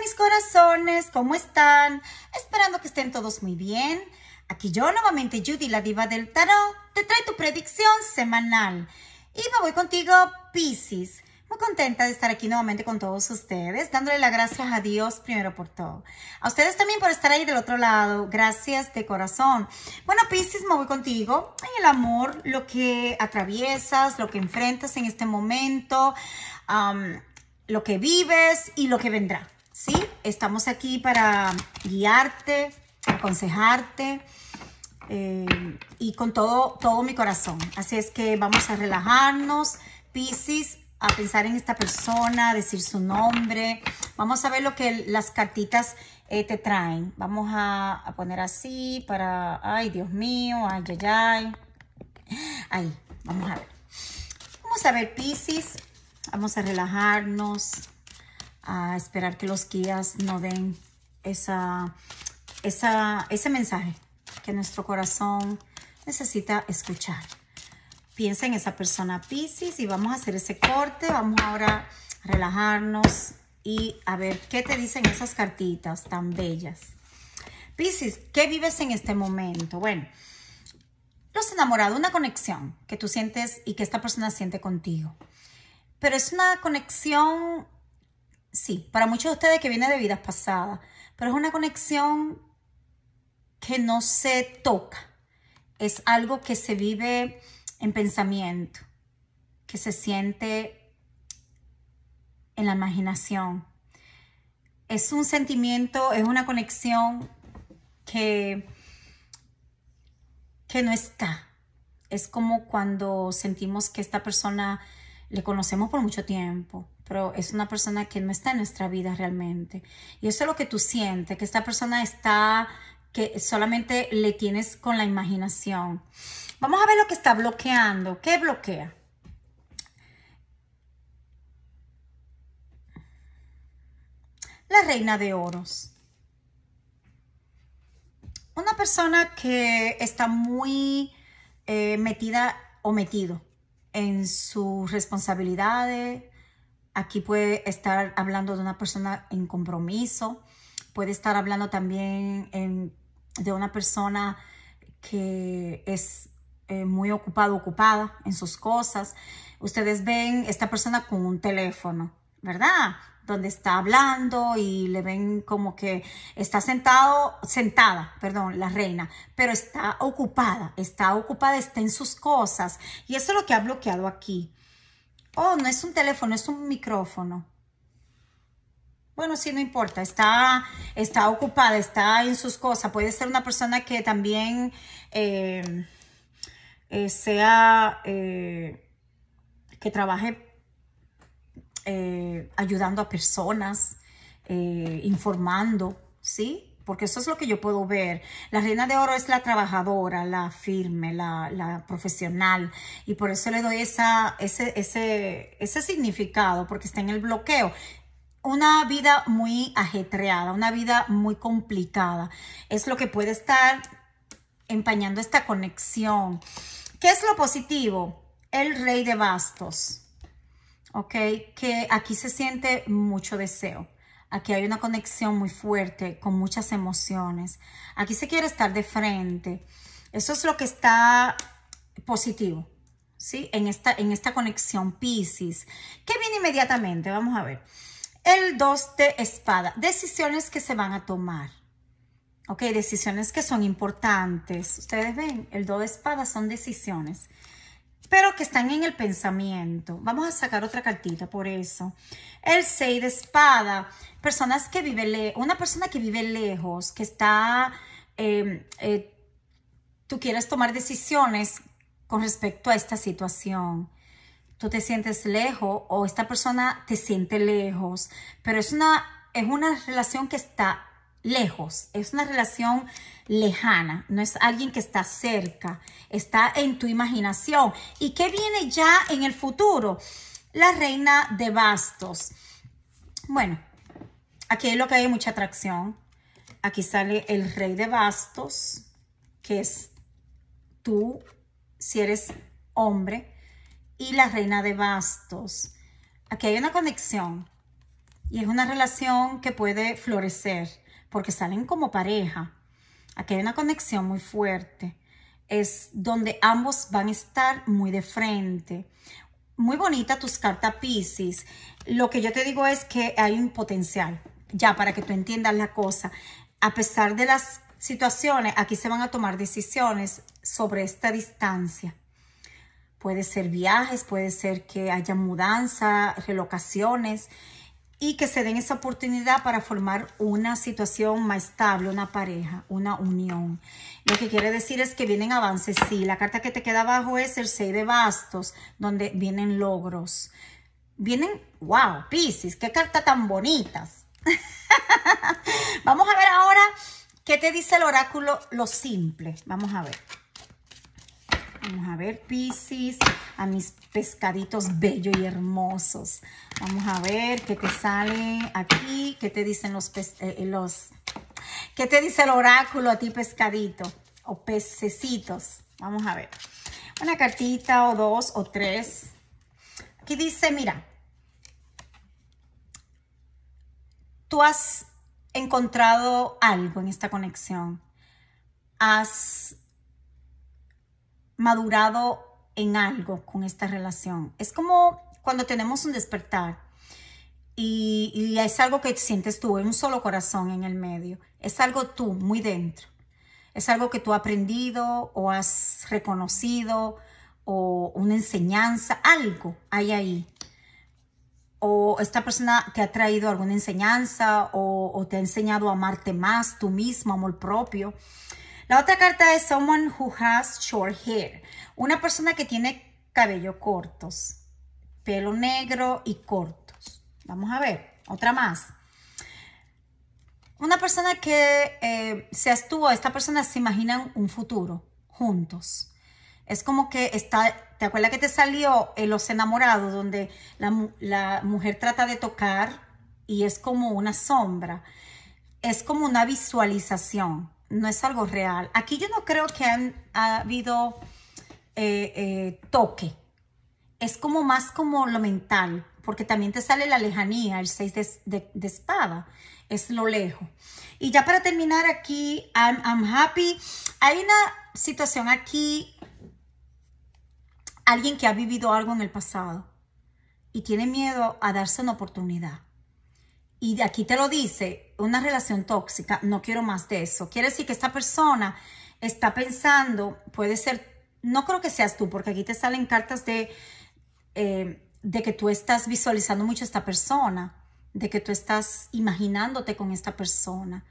mis corazones? ¿Cómo están? Esperando que estén todos muy bien. Aquí yo, nuevamente Judy, la diva del tarot, te trae tu predicción semanal. Y me voy contigo, Pisces. Muy contenta de estar aquí nuevamente con todos ustedes, dándole las gracias a Dios primero por todo. A ustedes también por estar ahí del otro lado. Gracias de corazón. Bueno, Pisces, me voy contigo. En el amor, lo que atraviesas, lo que enfrentas en este momento, lo que vives y lo que vendrá. ¿sí? Estamos aquí para guiarte, aconsejarte eh, y con todo, todo mi corazón. Así es que vamos a relajarnos, Piscis, a pensar en esta persona, a decir su nombre. Vamos a ver lo que las cartitas eh, te traen. Vamos a, poner así para... Ay, Dios mío, ay, ay, ay. Ahí, vamos a ver. Vamos a ver, Piscis. Vamos a relajarnos a esperar que los guías nos den esa, ese mensaje que nuestro corazón necesita escuchar. Piensa en esa persona Pisces y vamos a hacer ese corte. Vamos ahora a relajarnos y a ver qué te dicen esas cartitas tan bellas. Pisces, ¿qué vives en este momento? Bueno, los enamorados, una conexión que tú sientes y que esta persona siente contigo. Pero es una conexión sí, para muchos de ustedes que viene de vidas pasadas, pero es una conexión que no se toca, es algo que se vive en pensamiento, que se siente en la imaginación. Es un sentimiento, es una conexión que, que no está. Es como cuando sentimos que esta persona le conocemos por mucho tiempo, pero es una persona que no está en nuestra vida realmente. Y eso es lo que tú sientes, que esta persona está, que solamente le tienes con la imaginación. Vamos a ver lo que está bloqueando. ¿Qué bloquea? La reina de oros. Una persona que está muy eh, metida o metido en sus responsabilidades. Aquí puede estar hablando de una persona en compromiso. Puede estar hablando también de una persona que es eh, muy ocupada, ocupada en sus cosas. Ustedes ven esta persona con un teléfono. ¿verdad? Donde está hablando y le ven como que está sentado, sentada, perdón, la reina, pero está ocupada, está ocupada, está en sus cosas. Y eso es lo que ha bloqueado aquí. Oh, no es un teléfono, es un micrófono. Bueno, sí, no importa, está, está ocupada, está en sus cosas. Puede ser una persona que también eh, eh, sea, eh, que trabaje eh, ayudando a personas, eh, informando, ¿sí? Porque eso es lo que yo puedo ver. La reina de oro es la trabajadora, la firme, la, profesional. Y por eso le doy esa, ese, ese, ese significado, porque está en el bloqueo una vida muy ajetreada, una vida muy complicada. Es lo que puede estar empañando esta conexión. ¿Qué es lo positivo? El rey de bastos. ¿ok? Que aquí se siente mucho deseo. Aquí hay una conexión muy fuerte con muchas emociones. Aquí se quiere estar de frente. Eso es lo que está positivo, ¿sí? En esta, en esta conexión Pisces. ¿Qué viene inmediatamente? Vamos a ver. El 2 de espada. Decisiones que se van a tomar. Ok, decisiones que son importantes. Ustedes ven, el 2 de espada son decisiones pero que están en el pensamiento. Vamos a sacar otra cartita por eso. El 6 de espada, personas que una persona que vive lejos, que está, em, eh, tú quieres tomar decisiones con respecto a esta situación. Tú te sientes lejos o esta persona te siente lejos, pero es una, es una relación que está lejos, es una relación lejana, no es alguien que está cerca, está en tu imaginación. ¿Y qué viene ya en el futuro? La reina de bastos. Bueno, aquí es lo que hay mucha atracción. Aquí sale el rey de bastos, que es tú, si eres hombre, y la reina de bastos. Aquí hay una conexión y es una relación que puede florecer porque salen como pareja. Aquí hay una conexión muy fuerte. Es donde ambos van a estar muy de frente. Muy bonita tus cartas Pisces. Lo que yo te digo es que hay un potencial. Ya, para que tú entiendas la cosa. A pesar de las situaciones, aquí se van a tomar decisiones sobre esta distancia. Puede ser viajes, puede ser que haya mudanza, relocaciones y que se den esa oportunidad para formar una situación más estable, una pareja, una unión. Lo que quiere decir es que vienen avances. Sí, la carta que te queda abajo es el 6 de bastos, donde vienen logros. Vienen, wow, Pisces, qué carta tan bonitas. Vamos a ver ahora qué te dice el oráculo, lo simple. Vamos a ver. Vamos a ver, Piscis, a mis pescaditos bellos y hermosos. Vamos a ver qué te sale aquí, qué te dicen los, eh, eh, los qué te dice el oráculo a ti, pescadito o pececitos. Vamos a ver. Una cartita o dos o tres. Aquí dice, mira, tú has encontrado algo en esta conexión. Has madurado en algo con esta relación. Es como cuando tenemos un despertar y, es algo que sientes tú, en un solo corazón en el medio, es algo tú muy dentro, es algo que tú has aprendido o has reconocido o una enseñanza, algo hay ahí. O esta persona te ha traído alguna enseñanza o, o te ha enseñado a amarte más tú mismo, amor propio. La otra carta es someone who has short hair. Una persona que tiene cabello cortos, pelo negro y cortos. Vamos a ver, otra más. Una persona que eh, se estuvo, esta persona se imaginan un futuro juntos. Es como que está, ¿te acuerdas que te salió en Los Enamorados, donde la mujer trata de tocar y es como una sombra? Es como una visualización no es algo real. Aquí yo no creo que han, ha habido eh, eh, toque. Es como más como lo mental, porque también te sale la lejanía, el 6 de, espada, es lo lejos. Y ya para terminar aquí, I'm happy. Hay una situación aquí, alguien que ha vivido algo en el pasado y tiene miedo a darse una oportunidad y aquí te lo dice, una relación tóxica, no quiero más de eso. Quiere decir que esta persona está pensando, puede ser, no creo que seas tú, porque aquí te salen cartas de, eh, de que tú estás visualizando mucho a esta persona, de que tú estás imaginándote con esta persona.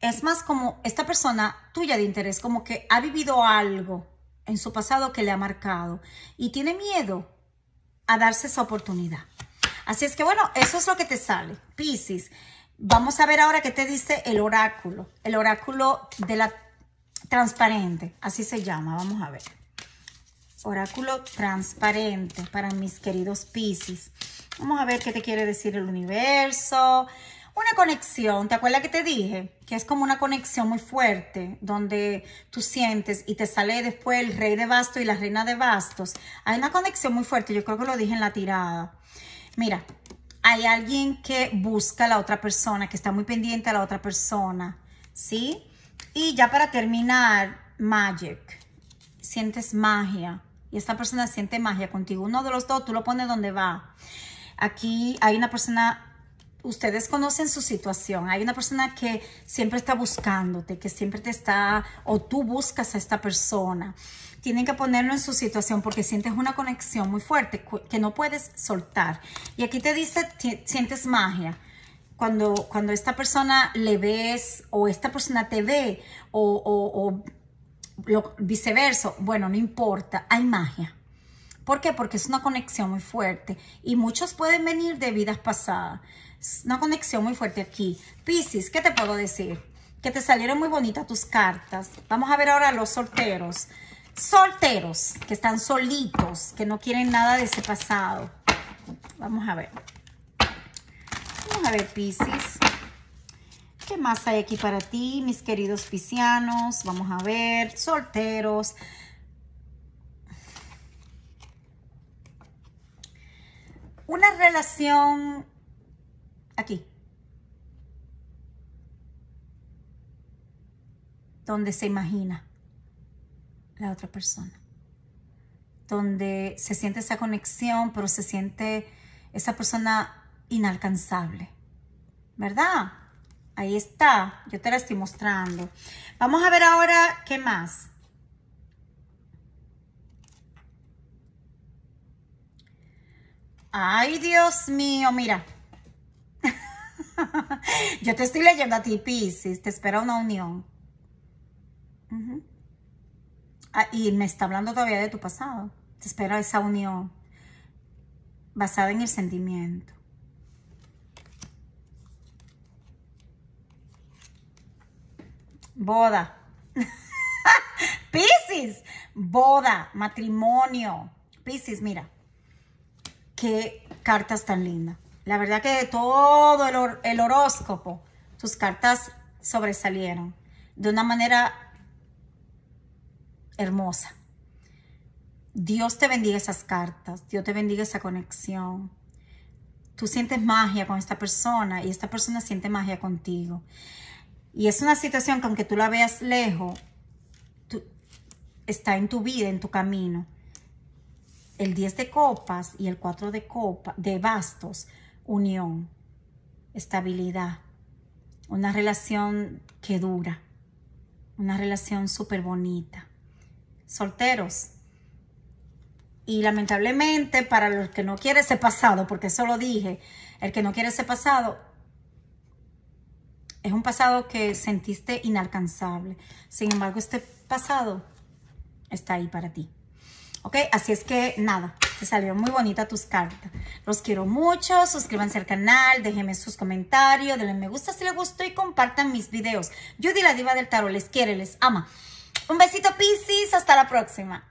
Es más como esta persona tuya de interés, como que ha vivido algo en su pasado que le ha marcado y tiene miedo a darse esa oportunidad. Así es que bueno, eso es lo que te sale, Pisces, Vamos a ver ahora qué te dice el oráculo, el oráculo de la transparente, así se llama, vamos a ver. Oráculo transparente para mis queridos Pisces. Vamos a ver qué te quiere decir el universo. Una conexión, ¿te acuerdas que te dije? Que es como una conexión muy fuerte, donde tú sientes y te sale después el rey de bastos y la reina de bastos. Hay una conexión muy fuerte, yo creo que lo dije en la tirada. Mira, hay alguien que busca a la otra persona, que está muy pendiente a la otra persona, ¿sí? Y ya para terminar, magic. Sientes magia. Y esta persona siente magia contigo. Uno de los dos, tú lo pones donde va. Aquí hay una persona ustedes conocen su situación. Hay una persona que siempre está buscándote, que siempre te está, o tú buscas a esta persona. Tienen que ponerlo en su situación porque sientes una conexión muy fuerte que no puedes soltar. Y aquí te dice, sientes magia. Cuando, cuando esta persona le ves o esta persona te ve o, viceversa, bueno, no importa, hay magia ¿Por qué? Porque es una conexión muy fuerte y muchos pueden venir de vidas pasadas. Es una conexión muy fuerte aquí. Piscis, ¿qué te puedo decir? Que te salieron muy bonitas tus cartas. Vamos a ver ahora los solteros. Solteros, que están solitos, que no quieren nada de ese pasado. Vamos a ver. Vamos a ver, Piscis. ¿Qué más hay aquí para ti, mis queridos piscianos? Vamos a ver, solteros. una relación aquí, donde se imagina la otra persona, donde se siente esa conexión, pero se siente esa persona inalcanzable, ¿verdad? Ahí está, yo te la estoy mostrando. Vamos a ver ahora qué más. Ay, Dios mío, mira. Yo te estoy leyendo a ti, Pisces. Te espera una unión. Ah, y me está hablando todavía de tu pasado. Te espera esa unión basada en el sentimiento. Boda. Pisces, boda, matrimonio. Pisces, mira qué cartas tan lindas. La verdad que de todo el, horóscopo, tus cartas sobresalieron de una manera hermosa. Dios te bendiga esas cartas, Dios te bendiga esa conexión. Tú sientes magia con esta persona y esta persona siente magia contigo. Y es una situación que aunque tú la veas lejos, está en tu vida, en tu camino el 10 de copas y el 4 de copa, de bastos, unión, estabilidad, una relación que dura, una relación súper bonita. Solteros. Y lamentablemente para los que no quiere ese pasado, porque eso lo dije, el que no quiere ese pasado es un pasado que sentiste inalcanzable. Sin embargo, este pasado está ahí para ti. ¿ok? Así es que nada, te salió muy bonita tus cartas. Los quiero mucho, suscríbanse al canal, déjenme sus comentarios, denle me gusta si les gustó y compartan mis videos. Judy la diva del tarot les quiere, les ama. Un besito Pisces. hasta la próxima.